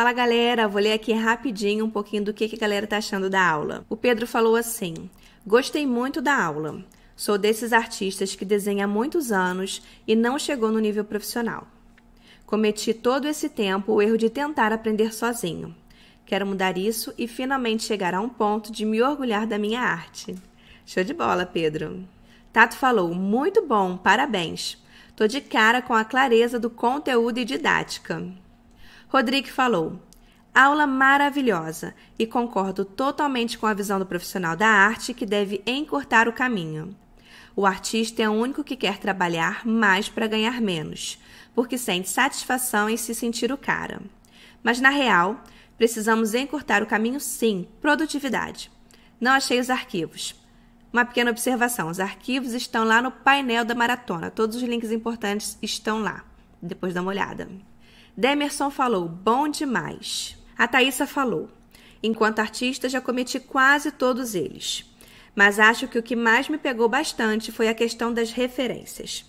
Fala galera, vou ler aqui rapidinho um pouquinho do que, a galera tá achando da aula. O Pedro falou assim: Gostei muito da aula. Sou desses artistas que desenha há muitos anos e não chegou no nível profissional. Cometi todo esse tempo o erro de tentar aprender sozinho. Quero mudar isso e finalmente chegar a um ponto de me orgulhar da minha arte. Show de bola, Pedro. Tato falou: muito bom, parabéns. Tô de cara com a clareza do conteúdo e didática. Rodrigo falou: Aula maravilhosa e concordo totalmente com a visão do profissional da arte que deve encurtar o caminho. O artista é o único que quer trabalhar mais para ganhar menos, porque sente satisfação em se sentir o cara. Mas na real, precisamos encurtar o caminho sim, produtividade. Não achei os arquivos. Uma pequena observação: os arquivos estão lá no painel da maratona, todos os links importantes estão lá. Depois dá uma olhada. Demerson falou: bom demais. A Thaisa falou: enquanto artista já cometi quase todos eles. Mas acho que o que mais me pegou bastante foi a questão das referências.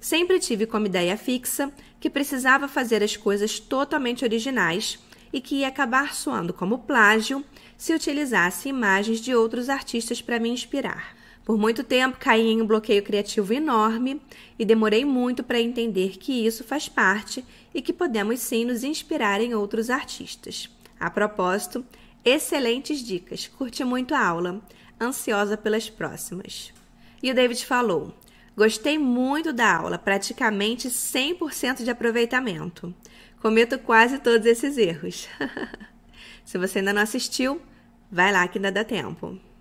Sempre tive como ideia fixa que precisava fazer as coisas totalmente originais e que ia acabar soando como plágio se utilizasse imagens de outros artistas para me inspirar. Por muito tempo caí em um bloqueio criativo enorme e demorei muito para entender que isso faz parte e que podemos sim nos inspirar em outros artistas. A propósito, excelentes dicas, curti muito a aula, ansiosa pelas próximas. E o David falou: Gostei muito da aula, praticamente 100% de aproveitamento. Cometo quase todos esses erros. Se você ainda não assistiu, vai lá que ainda dá tempo.